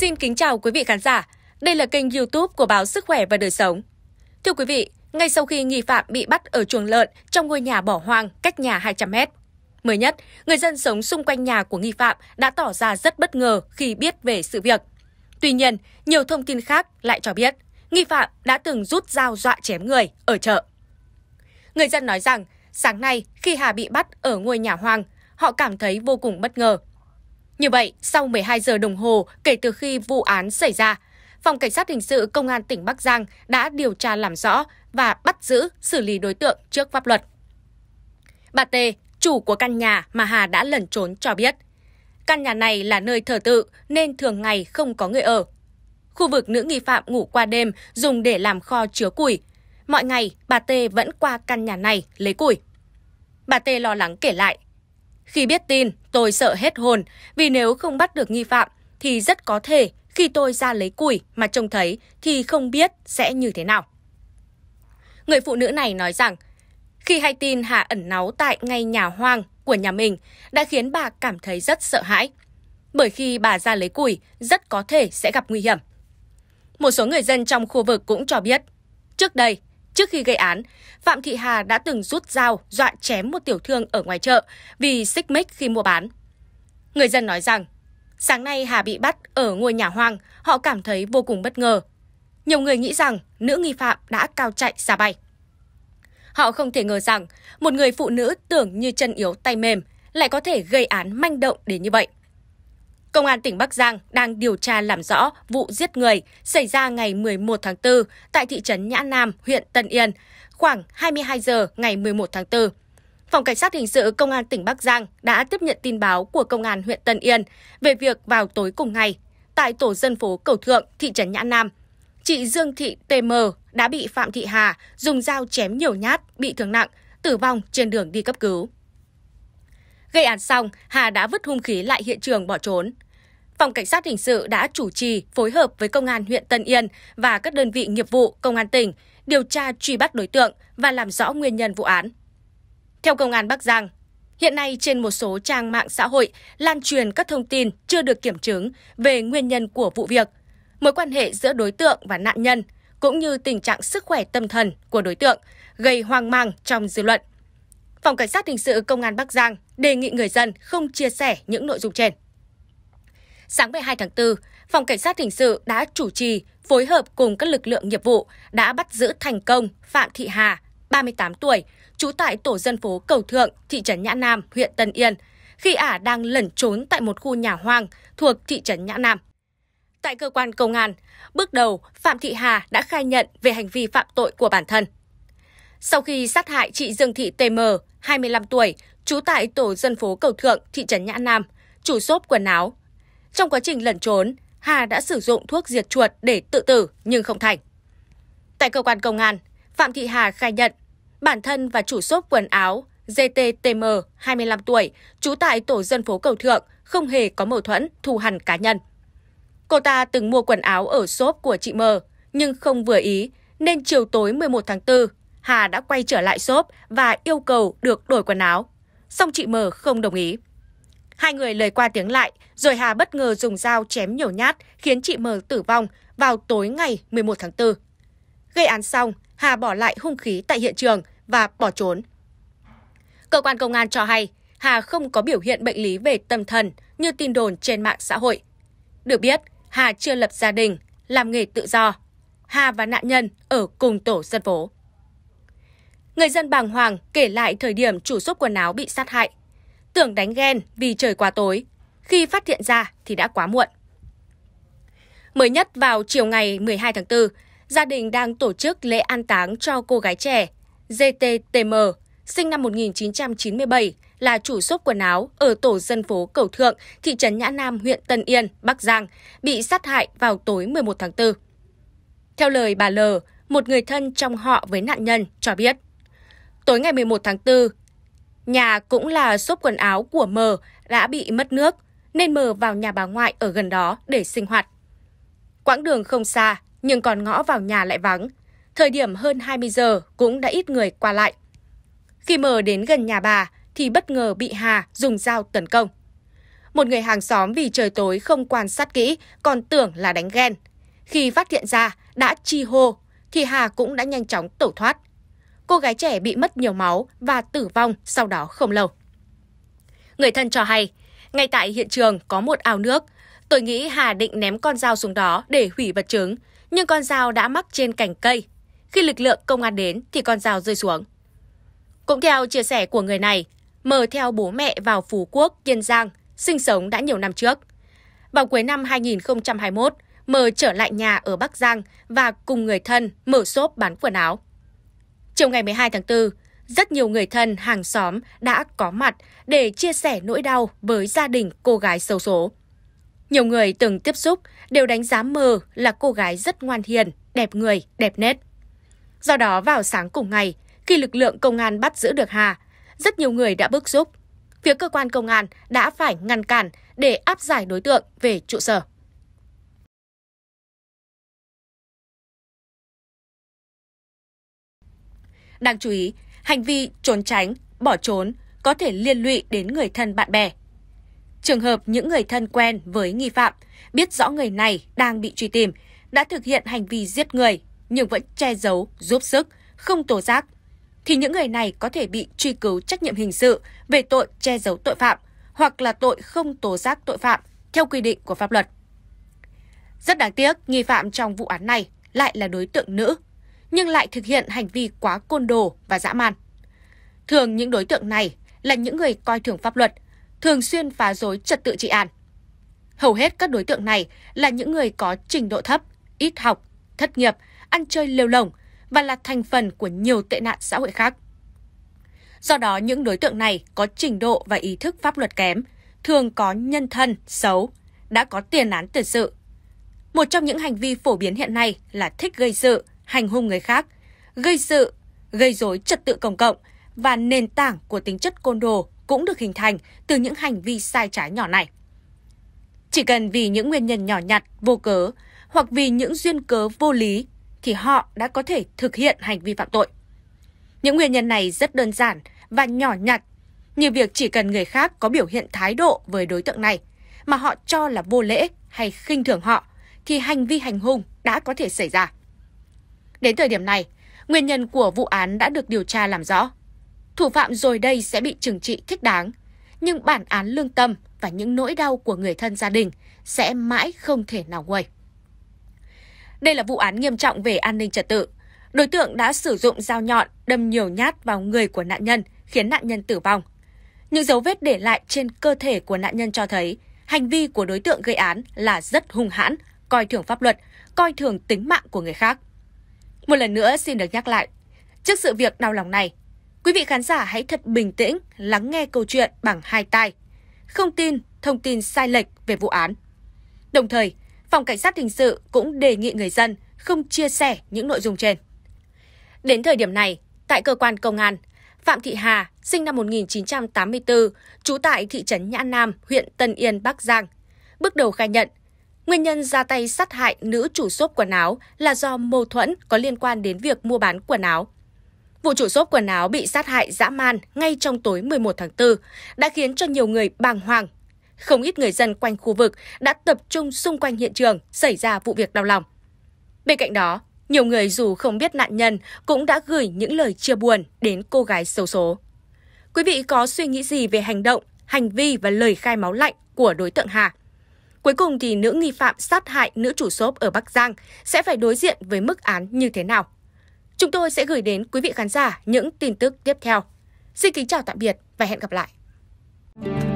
Xin kính chào quý vị khán giả. Đây là kênh YouTube của báo Sức khỏe và đời sống. Thưa quý vị, ngay sau khi nghi phạm bị bắt ở chuồng lợn trong ngôi nhà bỏ hoang cách nhà 200 m Mới nhất, người dân sống xung quanh nhà của nghi phạm đã tỏ ra rất bất ngờ khi biết về sự việc. Tuy nhiên, nhiều thông tin khác lại cho biết nghi phạm đã từng rút dao dọa chém người ở chợ. Người dân nói rằng, sáng nay khi Hà bị bắt ở ngôi nhà hoang, họ cảm thấy vô cùng bất ngờ. Như vậy, sau 12 giờ đồng hồ kể từ khi vụ án xảy ra, Phòng Cảnh sát Hình sự Công an tỉnh Bắc Giang đã điều tra làm rõ và bắt giữ xử lý đối tượng trước pháp luật. Bà T, chủ của căn nhà mà Hà đã lẩn trốn cho biết, căn nhà này là nơi thờ tự nên thường ngày không có người ở. Khu vực nữ nghi phạm ngủ qua đêm dùng để làm kho chứa củi. Mọi ngày, bà T vẫn qua căn nhà này lấy củi. Bà T lo lắng kể lại, khi biết tin, tôi sợ hết hồn, vì nếu không bắt được nghi phạm thì rất có thể khi tôi ra lấy củi mà trông thấy thì không biết sẽ như thế nào. Người phụ nữ này nói rằng, khi hay tin Hà ẩn náu tại ngay nhà hoang của nhà mình đã khiến bà cảm thấy rất sợ hãi. Bởi khi bà ra lấy củi, rất có thể sẽ gặp nguy hiểm. Một số người dân trong khu vực cũng cho biết, trước đây Trước khi gây án, Phạm Thị Hà đã từng rút dao dọa chém một tiểu thương ở ngoài chợ vì xích mích khi mua bán. Người dân nói rằng, sáng nay Hà bị bắt ở ngôi nhà hoang, họ cảm thấy vô cùng bất ngờ. Nhiều người nghĩ rằng nữ nghi phạm đã cao chạy xa bay. Họ không thể ngờ rằng một người phụ nữ tưởng như chân yếu tay mềm lại có thể gây án manh động đến như vậy. Công an tỉnh Bắc Giang đang điều tra làm rõ vụ giết người xảy ra ngày 11 tháng 4 tại thị trấn Nhã Nam, huyện Tân Yên, khoảng 22 giờ ngày 11 tháng 4. Phòng Cảnh sát Hình sự Công an tỉnh Bắc Giang đã tiếp nhận tin báo của Công an huyện Tân Yên về việc vào tối cùng ngày, tại tổ dân phố Cầu Thượng, thị trấn Nhã Nam, chị Dương Thị T.M đã bị Phạm Thị Hà dùng dao chém nhiều nhát, bị thương nặng, tử vong trên đường đi cấp cứu. Gây án xong, Hà đã vứt hung khí lại hiện trường bỏ trốn. Phòng Cảnh sát Hình sự đã chủ trì phối hợp với Công an huyện Tân Yên và các đơn vị nghiệp vụ Công an tỉnh điều tra truy bắt đối tượng và làm rõ nguyên nhân vụ án. Theo Công an Bắc Giang, hiện nay trên một số trang mạng xã hội lan truyền các thông tin chưa được kiểm chứng về nguyên nhân của vụ việc, mối quan hệ giữa đối tượng và nạn nhân cũng như tình trạng sức khỏe tâm thần của đối tượng gây hoang mang trong dư luận. Phòng Cảnh sát Hình sự Công an Bắc Giang đề nghị người dân không chia sẻ những nội dung trên sáng 12 tháng 4, Phòng Cảnh sát Hình sự đã chủ trì, phối hợp cùng các lực lượng nghiệp vụ đã bắt giữ thành công Phạm Thị Hà, 38 tuổi, trú tại tổ dân phố Cầu Thượng, thị trấn Nhã Nam, huyện Tân Yên, khi ả đang lẩn trốn tại một khu nhà hoang thuộc thị trấn Nhã Nam. Tại cơ quan công an, bước đầu Phạm Thị Hà đã khai nhận về hành vi phạm tội của bản thân. Sau khi sát hại chị Dương Thị TM, 25 tuổi, trú tại tổ dân phố Cầu Thượng, thị trấn Nhã Nam, chủ xốp quần áo, trong quá trình lẩn trốn, Hà đã sử dụng thuốc diệt chuột để tự tử nhưng không thành. Tại cơ quan công an, Phạm Thị Hà khai nhận bản thân và chủ shop quần áo GTTM 25 tuổi, trú tại tổ dân phố Cầu Thượng, không hề có mâu thuẫn thù hằn cá nhân. Cô ta từng mua quần áo ở shop của chị M nhưng không vừa ý nên chiều tối 11 tháng 4, Hà đã quay trở lại shop và yêu cầu được đổi quần áo. Song chị M không đồng ý. Hai người lời qua tiếng lại, rồi Hà bất ngờ dùng dao chém nhiều nhát khiến chị Mờ tử vong vào tối ngày 11 tháng 4. Gây án xong, Hà bỏ lại hung khí tại hiện trường và bỏ trốn. Cơ quan công an cho hay Hà không có biểu hiện bệnh lý về tâm thần như tin đồn trên mạng xã hội. Được biết, Hà chưa lập gia đình, làm nghề tự do. Hà và nạn nhân ở cùng tổ dân phố. Người dân bàng hoàng kể lại thời điểm chủ shop quần áo bị sát hại tưởng đánh ghen vì trời quá tối. Khi phát hiện ra thì đã quá muộn. Mới nhất vào chiều ngày 12 tháng 4, gia đình đang tổ chức lễ an táng cho cô gái trẻ GTTM, sinh năm 1997, là chủ shop quần áo ở tổ dân phố Cầu Thượng, thị trấn Nhã Nam, huyện Tân Yên, Bắc Giang, bị sát hại vào tối 11 tháng 4. Theo lời bà L, một người thân trong họ với nạn nhân cho biết, tối ngày 11 tháng 4, nhà cũng là xốp quần áo của mờ đã bị mất nước, nên mờ vào nhà bà ngoại ở gần đó để sinh hoạt. Quãng đường không xa, nhưng còn ngõ vào nhà lại vắng. Thời điểm hơn 20 giờ cũng đã ít người qua lại. Khi mờ đến gần nhà bà, thì bất ngờ bị Hà dùng dao tấn công. Một người hàng xóm vì trời tối không quan sát kỹ, còn tưởng là đánh ghen. Khi phát hiện ra đã chi hô, thì Hà cũng đã nhanh chóng tẩu thoát cô gái trẻ bị mất nhiều máu và tử vong sau đó không lâu. Người thân cho hay, ngay tại hiện trường có một ao nước. Tôi nghĩ Hà định ném con dao xuống đó để hủy vật chứng, nhưng con dao đã mắc trên cành cây. Khi lực lượng công an đến thì con dao rơi xuống. Cũng theo chia sẻ của người này, mờ theo bố mẹ vào Phú Quốc, Kiên Giang, sinh sống đã nhiều năm trước. Vào cuối năm 2021, mờ trở lại nhà ở Bắc Giang và cùng người thân mở xốp bán quần áo. Chiều ngày 12 tháng 4, rất nhiều người thân hàng xóm đã có mặt để chia sẻ nỗi đau với gia đình cô gái xấu số. Nhiều người từng tiếp xúc đều đánh giá mờ là cô gái rất ngoan hiền, đẹp người, đẹp nết. Do đó vào sáng cùng ngày, khi lực lượng công an bắt giữ được Hà, rất nhiều người đã bức xúc. Phía cơ quan công an đã phải ngăn cản để áp giải đối tượng về trụ sở. Đáng chú ý, hành vi trốn tránh, bỏ trốn có thể liên lụy đến người thân bạn bè. Trường hợp những người thân quen với nghi phạm, biết rõ người này đang bị truy tìm, đã thực hiện hành vi giết người nhưng vẫn che giấu, giúp sức, không tố giác, thì những người này có thể bị truy cứu trách nhiệm hình sự về tội che giấu tội phạm hoặc là tội không tố giác tội phạm theo quy định của pháp luật. Rất đáng tiếc, nghi phạm trong vụ án này lại là đối tượng nữ nhưng lại thực hiện hành vi quá côn đồ và dã man. Thường những đối tượng này là những người coi thường pháp luật, thường xuyên phá rối trật tự trị an. Hầu hết các đối tượng này là những người có trình độ thấp, ít học, thất nghiệp, ăn chơi lêu lỏng và là thành phần của nhiều tệ nạn xã hội khác. Do đó, những đối tượng này có trình độ và ý thức pháp luật kém, thường có nhân thân xấu, đã có tiền án tiền sự. Một trong những hành vi phổ biến hiện nay là thích gây sự, hành hung người khác, gây sự, gây rối trật tự công cộng và nền tảng của tính chất côn đồ cũng được hình thành từ những hành vi sai trái nhỏ này. Chỉ cần vì những nguyên nhân nhỏ nhặt, vô cớ hoặc vì những duyên cớ vô lý thì họ đã có thể thực hiện hành vi phạm tội. Những nguyên nhân này rất đơn giản và nhỏ nhặt, như việc chỉ cần người khác có biểu hiện thái độ với đối tượng này mà họ cho là vô lễ hay khinh thường họ thì hành vi hành hung đã có thể xảy ra. Đến thời điểm này, nguyên nhân của vụ án đã được điều tra làm rõ. Thủ phạm rồi đây sẽ bị trừng trị thích đáng, nhưng bản án lương tâm và những nỗi đau của người thân gia đình sẽ mãi không thể nào nguôi. Đây là vụ án nghiêm trọng về an ninh trật tự. Đối tượng đã sử dụng dao nhọn đâm nhiều nhát vào người của nạn nhân, khiến nạn nhân tử vong. Những dấu vết để lại trên cơ thể của nạn nhân cho thấy hành vi của đối tượng gây án là rất hung hãn, coi thường pháp luật, coi thường tính mạng của người khác. Một lần nữa xin được nhắc lại, trước sự việc đau lòng này, quý vị khán giả hãy thật bình tĩnh lắng nghe câu chuyện bằng hai tai, không tin thông tin sai lệch về vụ án. Đồng thời, Phòng Cảnh sát Hình sự cũng đề nghị người dân không chia sẻ những nội dung trên. Đến thời điểm này, tại cơ quan công an, Phạm Thị Hà, sinh năm 1984, trú tại thị trấn Nhã Nam, huyện Tân Yên, Bắc Giang, bước đầu khai nhận Nguyên nhân ra tay sát hại nữ chủ xốp quần áo là do mâu thuẫn có liên quan đến việc mua bán quần áo. Vụ chủ xốp quần áo bị sát hại dã man ngay trong tối 11 tháng 4 đã khiến cho nhiều người bàng hoàng. Không ít người dân quanh khu vực đã tập trung xung quanh hiện trường xảy ra vụ việc đau lòng. Bên cạnh đó, nhiều người dù không biết nạn nhân cũng đã gửi những lời chia buồn đến cô gái xấu số. Quý vị có suy nghĩ gì về hành động, hành vi và lời khai máu lạnh của đối tượng Hà? Cuối cùng thì nữ nghi phạm sát hại nữ chủ xốp ở Bắc Giang sẽ phải đối diện với mức án như thế nào? Chúng tôi sẽ gửi đến quý vị khán giả những tin tức tiếp theo. Xin kính chào tạm biệt và hẹn gặp lại.